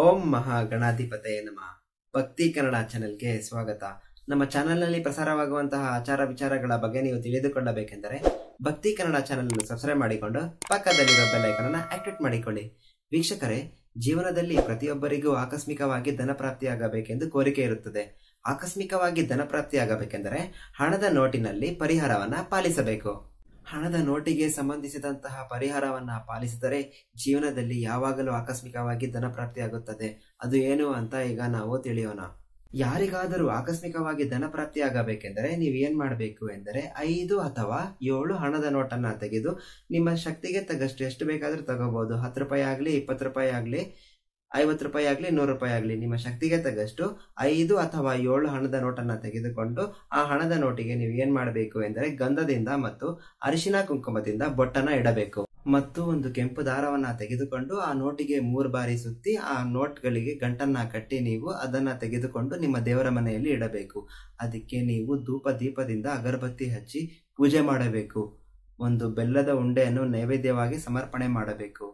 ಓಂ ಮಹಾ ಗಣಾಧಿಪತಯ ನಮಃ ಭಕ್ತಿ ಕನ್ನಡ ಚಾನೆಲ್ಗೆ ಸ್ವಾಗತ ನಮ್ಮ ಚಾನೆಲ್ನಲ್ಲಿ ಪ್ರಸಾರವಾಗುವಂತಹ ಆಚಾರ ವಿಚಾರಗಳ ಬಗ್ಗೆ ನೀವು ತಿಳಿದುಕೊಳ್ಳಬೇಕೆಂದರೆ ಭಕ್ತಿ ಕನ್ನಡ ಚಾನೆಲ್ ಅನ್ನು ಸಬ್ಸ್ಕ್ರೈಬ್ ಮಾಡಿಕೊಂಡು ಪಕ್ಕದಲ್ಲಿರೋ ಅನ್ನು ಆಕ್ಟಿವೇಟ್ ಮಾಡಿಕೊಳ್ಳಿ ವೀಕ್ಷಕರೇ ಜೀವನದಲ್ಲಿ ಪ್ರತಿಯೊಬ್ಬರಿಗೂ ಆಕಸ್ಮಿಕವಾಗಿ ಧನಪ್ರಾಪ್ತಿಯಾಗಬೇಕೆಂದು ಕೋರಿಕೆ ಇರುತ್ತದೆ ಆಕಸ್ಮಿಕವಾಗಿ ಧನ ಪ್ರಾಪ್ತಿಯಾಗಬೇಕೆಂದರೆ ಹಣದ ನೋಟಿನಲ್ಲಿ ಪರಿಹಾರವನ್ನ ಪಾಲಿಸಬೇಕು ಹಣದ ನೋಟಿಗೆ ಸಂಬಂಧಿಸಿದಂತಹ ಪರಿಹಾರವನ್ನ ಪಾಲಿಸಿದರೆ ಜೀವನದಲ್ಲಿ ಯಾವಾಗಲೂ ಆಕಸ್ಮಿಕವಾಗಿ ಧನ ಪ್ರಾಪ್ತಿಯಾಗುತ್ತದೆ ಅದು ಏನು ಅಂತ ಈಗ ನಾವು ತಿಳಿಯೋಣ ಯಾರಿಗಾದರೂ ಆಕಸ್ಮಿಕವಾಗಿ ಧನ ಪ್ರಾಪ್ತಿಯಾಗಬೇಕೆಂದರೆ ಏನ್ ಮಾಡಬೇಕು ಎಂದರೆ ಐದು ಅಥವಾ ಏಳು ಹಣದ ನೋಟನ್ನ ತೆಗೆದು ನಿಮ್ಮ ಶಕ್ತಿಗೆ ತಗಷ್ಟು ಎಷ್ಟು ಬೇಕಾದರೂ ತಗೋಬಹುದು ಹತ್ತು ರೂಪಾಯಿ ಆಗಲಿ ಇಪ್ಪತ್ತು ರೂಪಾಯಿ ಆಗಲಿ ಐವತ್ತು ರೂಪಾಯಿ ಆಗಲಿ ನೂರು ರೂಪಾಯಿ ಆಗಲಿ ನಿಮ್ಮ ಶಕ್ತಿಗೆ ತಗಷ್ಟು ಐದು ಅಥವಾ ಏಳು ಹಣದ ನೋಟನ್ನು ತೆಗೆದುಕೊಂಡು ಆ ಹಣದ ನೋಟಿಗೆ ನೀವು ಏನು ಮಾಡಬೇಕು ಎಂದರೆ ಗಂಧದಿಂದ ಮತ್ತು ಅರಿಶಿನ ಕುಂಕುಮದಿಂದ ಬೊಟ್ಟನ್ನು ಇಡಬೇಕು ಮತ್ತು ಒಂದು ಕೆಂಪು ದಾರವನ್ನು ತೆಗೆದುಕೊಂಡು ಆ ನೋಟಿಗೆ ಮೂರು ಬಾರಿ ಸುತ್ತಿ ಆ ನೋಟ್ಗಳಿಗೆ ಗಂಟನ್ನ ಕಟ್ಟಿ ನೀವು ಅದನ್ನು ತೆಗೆದುಕೊಂಡು ನಿಮ್ಮ ದೇವರ ಮನೆಯಲ್ಲಿ ಇಡಬೇಕು ಅದಕ್ಕೆ ನೀವು ಧೂಪ ದೀಪದಿಂದ ಅಗರಬತ್ತಿ ಹಚ್ಚಿ ಪೂಜೆ ಮಾಡಬೇಕು ಒಂದು ಬೆಲ್ಲದ ಉಂಡೆಯನ್ನು ನೈವೇದ್ಯವಾಗಿ ಸಮರ್ಪಣೆ ಮಾಡಬೇಕು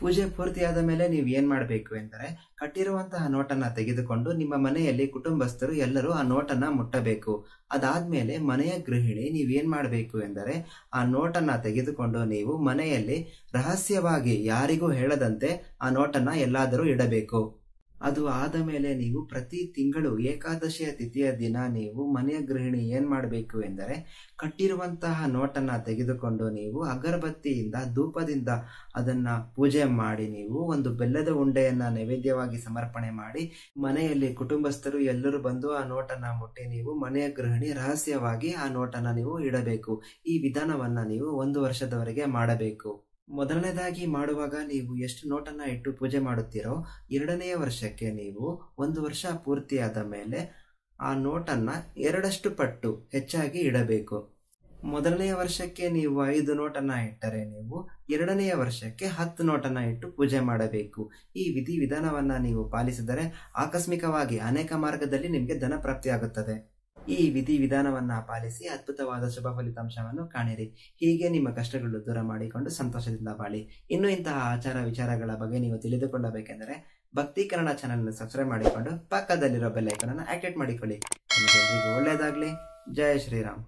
ಪೂಜೆ ಪೂರ್ತಿಯಾದ ಮೇಲೆ ನೀವು ಏನ್ ಮಾಡಬೇಕು ಎಂದರೆ ಕಟ್ಟಿರುವಂತಹ ನೋಟನ್ನ ತೆಗೆದುಕೊಂಡು ನಿಮ್ಮ ಮನೆಯಲ್ಲಿ ಕುಟುಂಬಸ್ಥರು ಎಲ್ಲರೂ ಆ ನೋಟನ್ನ ಮುಟ್ಟಬೇಕು ಅದಾದ್ಮೇಲೆ ಮನೆಯ ಗೃಹಿಣಿ ನೀವೇನ್ ಮಾಡಬೇಕು ಎಂದರೆ ಆ ನೋಟನ್ನ ತೆಗೆದುಕೊಂಡು ನೀವು ಮನೆಯಲ್ಲಿ ರಹಸ್ಯವಾಗಿ ಯಾರಿಗೂ ಹೇಳದಂತೆ ಆ ನೋಟನ್ನ ಎಲ್ಲಾದರೂ ಇಡಬೇಕು ಅದು ಆದ ಮೇಲೆ ನೀವು ಪ್ರತಿ ತಿಂಗಳು ಏಕಾದಶಿಯ ತಿಥಿಯ ದಿನ ನೀವು ಮನೆಯ ಗೃಹಿಣಿ ಏನು ಮಾಡಬೇಕು ಎಂದರೆ ಕಟ್ಟಿರುವಂತಹ ನೋಟನ್ನು ತೆಗೆದುಕೊಂಡು ನೀವು ಅಗರಬತ್ತಿಯಿಂದ ಧೂಪದಿಂದ ಅದನ್ನ ಪೂಜೆ ಮಾಡಿ ನೀವು ಒಂದು ಬೆಲ್ಲದ ಉಂಡೆಯನ್ನ ನೈವೇದ್ಯವಾಗಿ ಸಮರ್ಪಣೆ ಮಾಡಿ ಮನೆಯಲ್ಲಿ ಕುಟುಂಬಸ್ಥರು ಎಲ್ಲರೂ ಬಂದು ಆ ನೋಟನ್ನು ಮುಟ್ಟಿ ನೀವು ಮನೆಯ ಗೃಹಿಣಿ ರಹಸ್ಯವಾಗಿ ಆ ನೋಟನ್ನು ನೀವು ಇಡಬೇಕು ಈ ವಿಧಾನವನ್ನ ನೀವು ಒಂದು ವರ್ಷದವರೆಗೆ ಮಾಡಬೇಕು ಮೊದಲನೇದಾಗಿ ಮಾಡುವಾಗ ನೀವು ಎಷ್ಟು ನೋಟನ್ನು ಇಟ್ಟು ಪೂಜೆ ಮಾಡುತ್ತೀರೋ ಎರಡನೆಯ ವರ್ಷಕ್ಕೆ ನೀವು ಒಂದು ವರ್ಷ ಪೂರ್ತಿಯಾದ ಮೇಲೆ ಆ ನೋಟನ್ನು ಎರಡಷ್ಟು ಪಟ್ಟು ಹೆಚ್ಚಾಗಿ ಇಡಬೇಕು ಮೊದಲನೆಯ ವರ್ಷಕ್ಕೆ ನೀವು ಐದು ನೋಟನ್ನು ಇಟ್ಟರೆ ನೀವು ಎರಡನೆಯ ವರ್ಷಕ್ಕೆ ಹತ್ತು ನೋಟನ್ನು ಇಟ್ಟು ಪೂಜೆ ಮಾಡಬೇಕು ಈ ವಿಧಿ ನೀವು ಪಾಲಿಸಿದರೆ ಆಕಸ್ಮಿಕವಾಗಿ ಅನೇಕ ಮಾರ್ಗದಲ್ಲಿ ನಿಮಗೆ ಧನ ಪ್ರಾಪ್ತಿಯಾಗುತ್ತದೆ ಈ ವಿಧಿ ವಿಧಾನವನ್ನು ಪಾಲಿಸಿ ಅದ್ಭುತವಾದ ಶುಭ ಫಲಿತಾಂಶವನ್ನು ಕಾಣಿರಿ ಹೀಗೆ ನಿಮ್ಮ ಕಷ್ಟಗಳು ದೂರ ಮಾಡಿಕೊಂಡು ಸಂತೋಷದಿಂದ ಬಾಳಿ ಇನ್ನು ಇಂತಹ ಆಚಾರ ವಿಚಾರಗಳ ಬಗ್ಗೆ ನೀವು ತಿಳಿದುಕೊಳ್ಳಬೇಕೆಂದರೆ ಭಕ್ತಿ ಕನ್ನಡ ಅನ್ನು ಸಬ್ಸ್ಕ್ರೈಬ್ ಮಾಡಿಕೊಂಡು ಪಕ್ಕದಲ್ಲಿರೋ ಬೆಲ್ಲೈಕನ್ ಆಕ್ಟಿವೇಟ್ ಮಾಡಿಕೊಳ್ಳಿ ನಿಮಗೆಲ್ಲರಿಗೂ ಒಳ್ಳೆಯದಾಗಲಿ ಜಯ ಶ್ರೀರಾಮ್